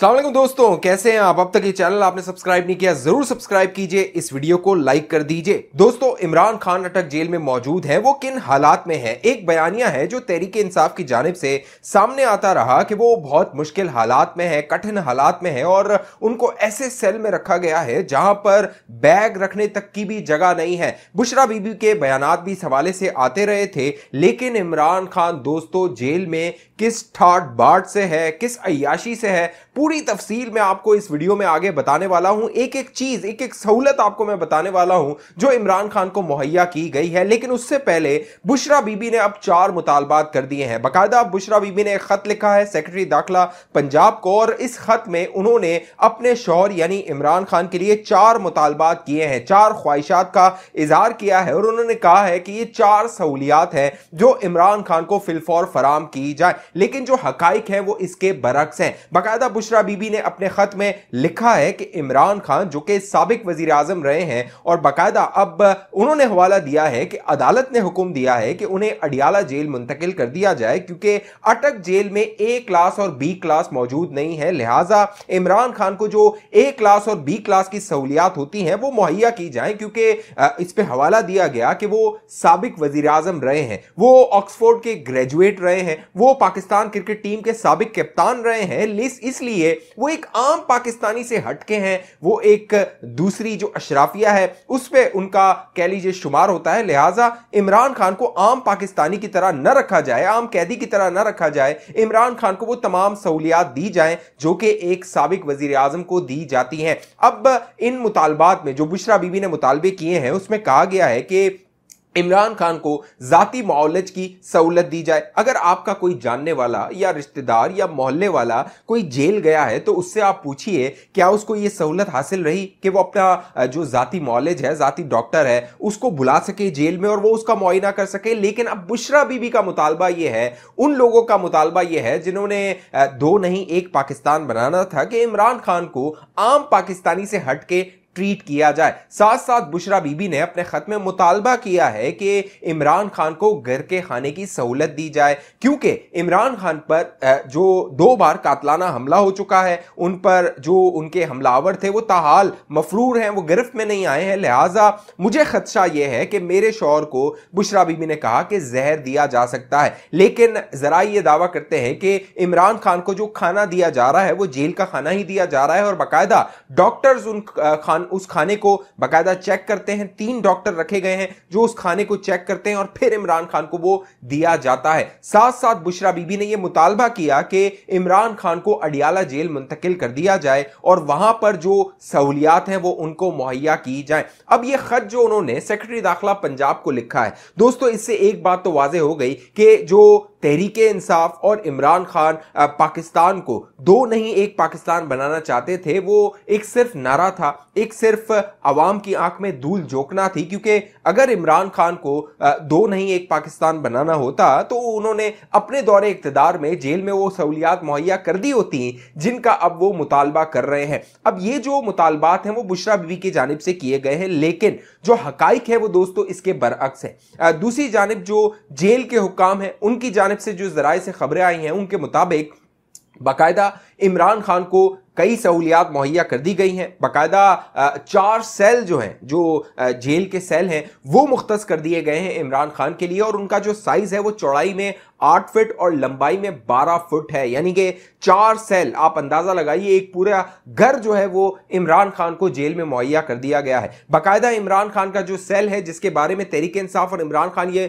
असलम दोस्तों कैसे हैं आप अब तक ये चैनल आपने सब्सक्राइब नहीं किया जरूर सब्सक्राइब कीजिए इस वीडियो को लाइक कर दीजिए दोस्तों इमरान खान अटक जेल में मौजूद हैं वो किन हालात में है एक बयानिया है जो तहरीक इंसाफ की जानब से सामने आता रहा कि वो बहुत मुश्किल हालात में है कठिन हालात में है और उनको ऐसे सेल में रखा गया है जहां पर बैग रखने तक की भी जगह नहीं है बुशरा बीबी के बयान भी इस हवाले से आते रहे थे लेकिन इमरान खान दोस्तों जेल में किस ठाट बाट से है किस अयाशी से है पूरी तफसील में आपको इस वीडियो में आगे बताने वाला हूं एक एक चीज एक एक सहूलत आपको मैं बताने वाला हूं जो इमरान खान को मुहैया की गई है लेकिन उससे पहले बुशरा बीबी ने अब चार मुतालबात कर दिए हैं बाकायदा बुशरा बीबी ने एक खत लिखा है सेक्रेटरी दाखिला पंजाब को और इस खत में उन्होंने अपने शोहर यानी इमरान खान के लिए चार मुतालबात किए हैं चार ख्वाहिशात का इजहार किया है और उन्होंने कहा है कि ये चार सहूलियात हैं जो इमरान खान को फिलफौर फराम की जाए लेकिन जो हकाइक है वो इसके बरक्स हैं बाकायदा बुशरा बीबी ने अपने खत में लिखा है कि इमरान खान जो कि सबक वजीर आजम रहे हैं और बाकायदा अब उन्होंने हवाला दिया है कि अदालत ने हुक्म दिया है कि उन्हें अडियाला जेल मुंतकिल कर दिया जाए क्योंकि अटक जेल में ए क्लास और बी क्लास मौजूद नहीं है लिहाजा इमरान खान को जो ए क्लास और बी क्लास की सहूलियात होती हैं वो मुहैया की जाए क्योंकि इस पर हवाला दिया गया कि वो सबक वजीर आजम रहे हैं वो ऑक्सफोर्ड के ग्रेजुएट रहे हैं वो पाकिस्तान क्रिकेट टीम के सबक कप्तान रहे हैं इसलिए लिए वो एक आम पाकिस्तानी से हटके हैं वो एक दूसरी जो अशराफिया है उस पर उनका कह लीजिए शुमार होता है लिहाजा इमरान खान को आम पाकिस्तानी की तरह न रखा जाए आम कैदी की तरह न रखा जाए इमरान खान को वो तमाम सहूलियात दी जाए जो कि एक सबक वजीर आजम को दी जाती हैं अब इन मुतालबात में जो बुशरा बीबी ने मुतालबे किए हैं उसमें कहा गया है कि इमरान खान को जाति माओलज की सहूलत दी जाए अगर आपका कोई जानने वाला या रिश्तेदार या मोहल्ले वाला कोई जेल गया है तो उससे आप पूछिए क्या उसको ये सहूलत हासिल रही कि वो अपना जो जाति मॉलेज है जाति डॉक्टर है उसको बुला सके जेल में और वो उसका मुआयना कर सके लेकिन अब बुशरा बीबी का मुतालबा ये है उन लोगों का मुतालबा ये है जिन्होंने दो नहीं एक पाकिस्तान बनाना था कि इमरान खान को आम पाकिस्तानी से हट के ट्रीट किया जाए साथ साथ बुशरा बीबी ने अपने खत में मुतालबा किया है कि इमरान खान को घर के खाने की सहूलत दी जाए क्योंकि इमरान खान पर जो दो बार कातलाना हमला हो चुका है उन पर जो उनके हमलावर थे वो ताहाल मफरूर हैं वो गिरफ्त में नहीं आए हैं लिहाजा मुझे खदशा यह है कि मेरे शौर को बुशरा बीबी ने कहा कि जहर दिया जा सकता है लेकिन ज़रा ये दावा करते हैं कि इमरान खान को जो खाना दिया जा रहा है वो जेल का खाना ही दिया जा रहा है और बाकायदा डॉक्टर्स उन खान खान उस खाने को बाकायदा चेक करते हैं तीन डॉक्टर रखे गए हैं जो उस खाने को चेक करते हैं और फिर इमरान खान को वो दिया जाता है साथ साथ बुशरा बीबी ने यह मुतालबा किया कि इमरान खान को अडियाला जेल मुंतकिल कर दिया जाए और वहां पर जो सहूलियात हैं वो उनको मुहैया की जाए अब ये खत जो उन्होंने सेक्रेटरी दाखिला पंजाब को लिखा है दोस्तों इससे एक बात तो वाजे हो गई कि जो तहरीक इंसाफ और इमरान खान पाकिस्तान को दो नहीं एक पाकिस्तान बनाना चाहते थे वो एक सिर्फ नारा था एक सिर्फ आवाम की आंख में धूल झोंकना थी क्योंकि अगर इमरान खान को दो नहीं एक पाकिस्तान बनाना होता तो उन्होंने अपने दौरे इकतदार में जेल में वो सहूलियात मुहैया कर दी होती जिनका अब वो मुतालबा कर रहे हैं अब ये जो मुतालबात हैं वो बुशरा बीवी की जानब से किए गए हैं लेकिन जो हकाइक है वो दोस्तों इसके बरअक्स है दूसरी जानब जो जेल के हुकाम है उनकी जानब जानब से जो जराए से खबरें आई हैं उनके मुताबिक बाकायदा इमरान खान को कई सहूलियात मुहैया कर दी गई हैं बाकायदा चार सेल जो हैं जो जेल के सेल हैं वो मुख्त कर दिए गए हैं इमरान खान के लिए और उनका जो साइज़ है वो चौड़ाई में आठ फिट और लंबाई में बारह फुट है यानी कि चार सेल आप अंदाज़ा लगाइए एक पूरा घर जो है वो इमरान खान को जेल में मुहैया कर दिया गया है बाकायदा इमरान खान का जो सेल है जिसके बारे में तहरीक इंसाफ और इमरान खान ये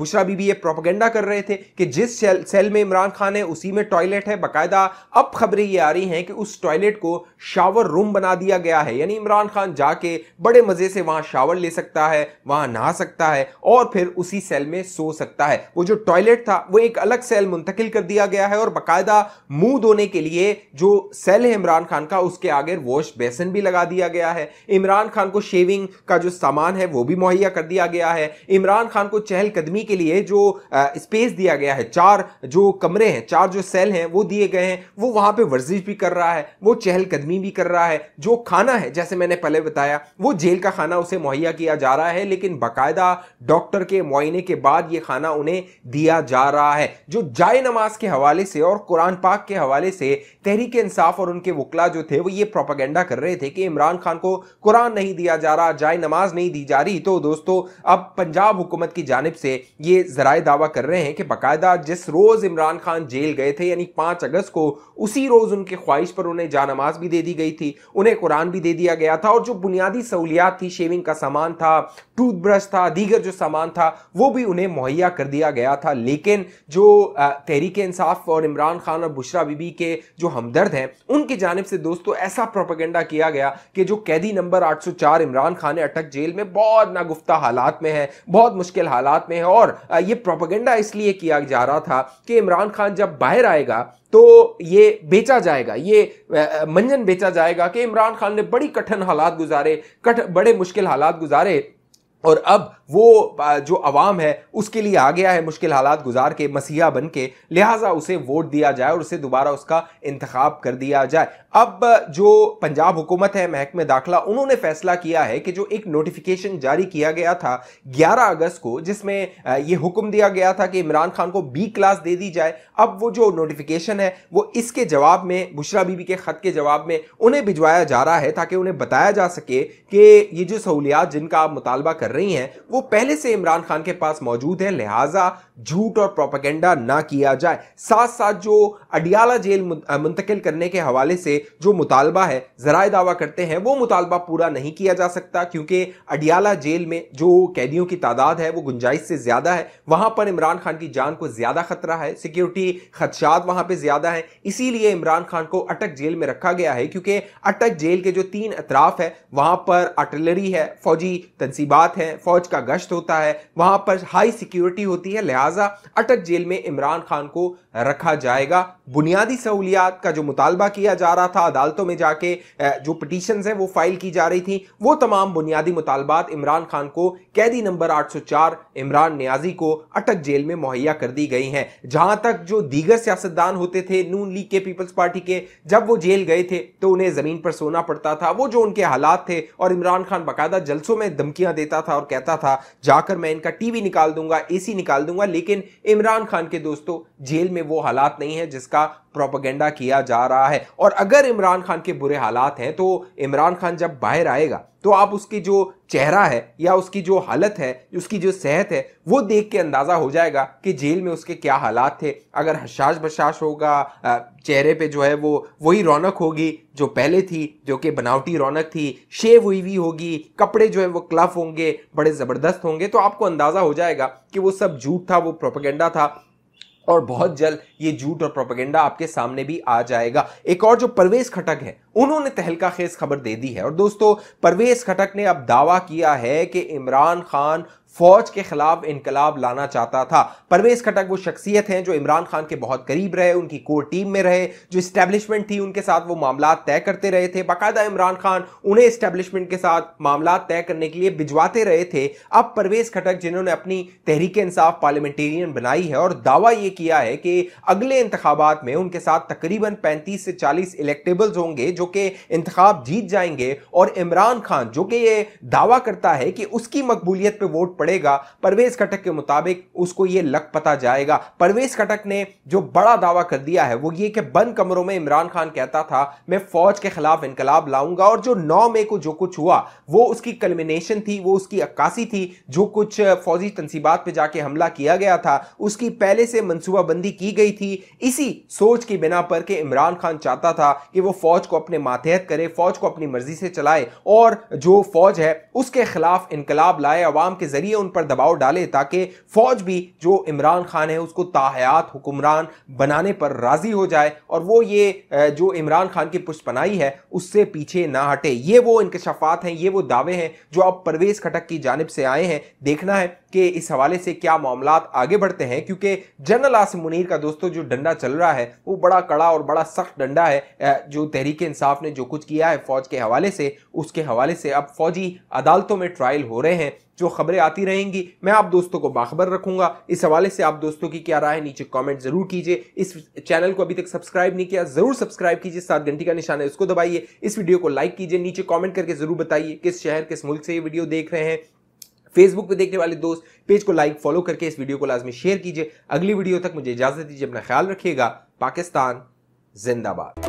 बुशरा बीबी ये प्रोपोगेंडा कर रहे थे कि जिस सेल, सेल में इमरान खान है उसी में टॉयलेट है बाकायदा अब खबरें ये आ रही हैं कि उस टॉयलेट को शावर रूम बना दिया गया है यानी इमरान खान जाके बड़े मज़े से वहां शावर ले सकता है वहां नहा सकता है और फिर उसी सेल में सो सकता है वो जो टॉयलेट था वो एक अलग सेल मुंतकिल कर दिया गया है और बाकायदा मुंह धोने के लिए जो सेल है इमरान खान का उसके आगे वॉश बेसन भी लगा दिया गया है इमरान खान को शेविंग का जो सामान है वो भी मुहैया कर दिया गया है इमरान खान को चहलकदमी के लिए जो स्पेस दिया गया है चार जो कमरे हैं चार जो सेल हैं वो दिए गए हैं वो वहां पर वर्जिश भी कर रहा है रहा है वो चहलकदमी भी कर रहा है जो खाना है जैसे मैंने पहले बताया वो जेल का खाना उसे मुहैया किया जा रहा है लेकिन बाकायदा डॉक्टर के मुआइने के बाद ये खाना उन्हें दिया जा रहा है जो जाए नमाज के हवाले से और कुरान पाक के हवाले से तहरीक इंसाफ और उनके वकला जो थे वो ये प्रोपागेंडा कर रहे थे कि इमरान खान को कुरान नहीं दिया जा रहा जाए नमाज नहीं दी जा रही तो दोस्तों अब पंजाब हुकूमत की जानब से ये जराए दावा कर रहे हैं कि बाकायदा जिस रोज इमरान खान जेल गए थे यानी पांच अगस्त को उसी रोज उनके ख्वाहिश पर उन्हें जानमाज भी दे दी गई थी उन्हें कुरान भी दे दिया गया था और जो बुनियादी सहूलियात थी शेविंग का सामान था टूथब्रश था दीगर जो सामान था वो भी उन्हें मुहैया कर दिया गया था लेकिन जो तहरीक इंसाफ और इमरान खान और बुशरा बीबी के जो हमदर्द हैं उनकी जानब से दोस्तों ऐसा प्रोपागेंडा किया गया कि जो कैदी नंबर चार इमरान खान अटक जेल में बहुत नागुफ्ता हालात में है बहुत मुश्किल हालात में है और ये प्रोपागेंडा इसलिए किया जा रहा था कि इमरान खान जब बाहर आएगा तो ये बेचा जाएगा ये मंजन बेचा जाएगा कि इमरान खान ने बड़ी कठिन हालात गुजारे कठ बड़े मुश्किल हालात गुजारे और अब वो जो आवाम है उसके लिए आ गया है मुश्किल हालात गुजार के मसीहा बन के लिहाजा उसे वोट दिया जाए और उसे दोबारा उसका इंतखब कर दिया जाए अब जो पंजाब हुकूमत है महकमे दाखिला उन्होंने फैसला किया है कि जो एक नोटिफिकेशन जारी किया गया था 11 अगस्त को जिसमें यह हुक्म दिया गया था कि इमरान खान को बी क्लास दे दी जाए अब वो जो नोटिफिकेशन है वो इसके जवाब में बुशरा बीबी के ख़त के जवाब में उन्हें भिजवाया जा रहा है ताकि उन्हें बताया जा सके कि ये जो सहूलियात जिनका आप मुतालबा कर रही हैं वो पहले से इमरान खान के पास मौजूद है लिहाजा झूठ और प्रोपागेंडा ना किया जाए साथ साथ जो अडियाला जेल मुंतकिल करने के हवाले से जो मुतालबा है जराए दावा करते हैं वो मुतालबा पूरा नहीं किया जा सकता क्योंकि अडियाला जेल में जो कैदियों की तादाद है वो गुंजाइश से ज़्यादा है वहां पर इमरान खान की जान को ज़्यादा खतरा है सिक्योरिटी खदशात वहां पर ज़्यादा है इसीलिए इमरान खान को अटक जेल में रखा गया है क्योंकि अटक जेल के जो तीन अतराफ है वहां पर आर्टिलरी है फौजी तनसीबात हैं फौज का गश्त होता है वहां पर हाई सिक्योरिटी होती है लिहाजा अटक जेल में इमरान खान को रखा जाएगा बुनियादी सहूलियात का जो मुतालबा किया जा रहा था अदालतों में जाके जो पटिशन है वो फाइल की जा रही थी वो तमाम बुनियादी मुतालबात इमरान खान को कैदी नंबर 804 इमरान न्याजी को अटक जेल में मुहैया कर दी गई हैं जहां तक जो दीगर सियासतदान होते थे नून लीग के पीपल्स पार्टी के जब वो जेल गए थे तो उन्हें जमीन पर सोना पड़ता था वो जो उनके हालात थे और इमरान खान बाकायदा जलसों में धमकियां देता था और कहता था जाकर मैं इनका टीवी निकाल दूंगा एसी निकाल दूंगा लेकिन इमरान खान के दोस्तों जेल में वो हालात नहीं है जिसका प्रोपागेंडा किया जा रहा है और अगर इमरान खान के बुरे हालात हैं तो इमरान खान जब बाहर आएगा तो आप उसकी जो चेहरा है या उसकी जो हालत है उसकी जो सेहत है वो देख के अंदाज़ा हो जाएगा कि जेल में उसके क्या हालात थे अगर हशाश बशाश होगा चेहरे पे जो है वो वही रौनक होगी जो पहले थी जो कि बनावटी रौनक थी शेव हुई हुई होगी कपड़े जो है वो क्लफ होंगे बड़े ज़बरदस्त होंगे तो आपको अंदाज़ा हो जाएगा कि वो सब झूठ था वो प्रोपागेंडा था और बहुत जल्द ये झूठ और प्रोपेगेंडा आपके सामने भी आ जाएगा एक और जो परवेज खटक है उन्होंने तहलका खेज खबर दे दी है और दोस्तों परवेज खटक ने अब दावा किया है कि इमरान खान फौज के खिलाफ इनकलाब लाना चाहता था परवेज खटक वो शख्सियत हैं जो इमरान खान के बहुत करीब रहे उनकी कोर टीम में रहे जो इस्टेब्लिशमेंट थी उनके साथ वो मामला तय करते रहे थे बाकायदा इमरान खान उन्हें इस्टेब्लिशमेंट के साथ मामला तय करने के लिए भिजवाते रहे थे अब परवेज खटक जिन्होंने अपनी तहरीक इंसाफ पार्लियामेंटेरियन बनाई है और दावा यह किया है कि अगले इंतबात में उनके साथ तकरीबन पैंतीस से चालीस इलेक्टेबल्स होंगे जो कि इंतब जीत जाएंगे और इमरान खान जो कि ये दावा करता है कि उसकी मकबूलियत पर वोट पड़ेगा परवेज कटक के मुताबिक उसको ये लक पता जाएगा परवेज कटक ने जो बड़ा दावा कर दिया है वो ये कि बंद कमरों में इमरान खान कहता था मैं फौज के खिलाफ इनकलाब लाऊंगा और जो नौ मई को जो कुछ हुआ वो उसकी कलमिनेशन थी वो उसकी अक्कासी थी जो कुछ फौजी तनसीबात पर जाके हमला किया गया था उसकी पहले से मनसूबाबंदी की गई थी इसी सोच की बिना पर कि इमरान खान चाहता था कि वो फौज को अपने मातहत करे फौज को अपनी मर्जी से चलाए और जो फौज है उसके खिलाफ इनकलाब लाए अवाम के जरिए जरिए उन पर दबाव डाले ताकि फौज भी जो इमरान खान है उसको ताहयात हुक्मरान बनाने पर राजी हो जाए और वो ये जो इमरान खान की पुष्पनाई है उससे पीछे ना हटे ये वो इंकशाफात हैं ये वो दावे हैं जो अब परवेज खटक की जानब से आए हैं देखना है कि इस हवाले से क्या मामला आगे बढ़ते हैं क्योंकि जनरल आसिम मुनीर का दोस्तों जो डंडा चल रहा है वो बड़ा कड़ा और बड़ा सख्त डंडा है जो तहरीक इंसाफ ने जो कुछ किया है फौज के हवाले से उसके हवाले से अब फौजी अदालतों में ट्रायल हो रहे हैं जो खबरें आती रहेंगी मैं आप दोस्तों को बाखबर रखूंगा इस हवाले से आप दोस्तों की क्या राय है नीचे कमेंट जरूर कीजिए इस चैनल को अभी तक सब्सक्राइब नहीं किया जरूर सब्सक्राइब कीजिए सात घंटे का निशान है उसको दबाइए इस वीडियो को लाइक कीजिए नीचे कॉमेंट करके जरूर बताइए किस शहर किस मुल्क से ये वीडियो देख रहे हैं फेसबुक पे देखने वाले दोस्त पेज को लाइक फॉलो करके इस वीडियो को लाजमी शेयर कीजिए अगली वीडियो तक मुझे इजाजत दीजिए अपना ख्याल रखिएगा पाकिस्तान जिंदाबाद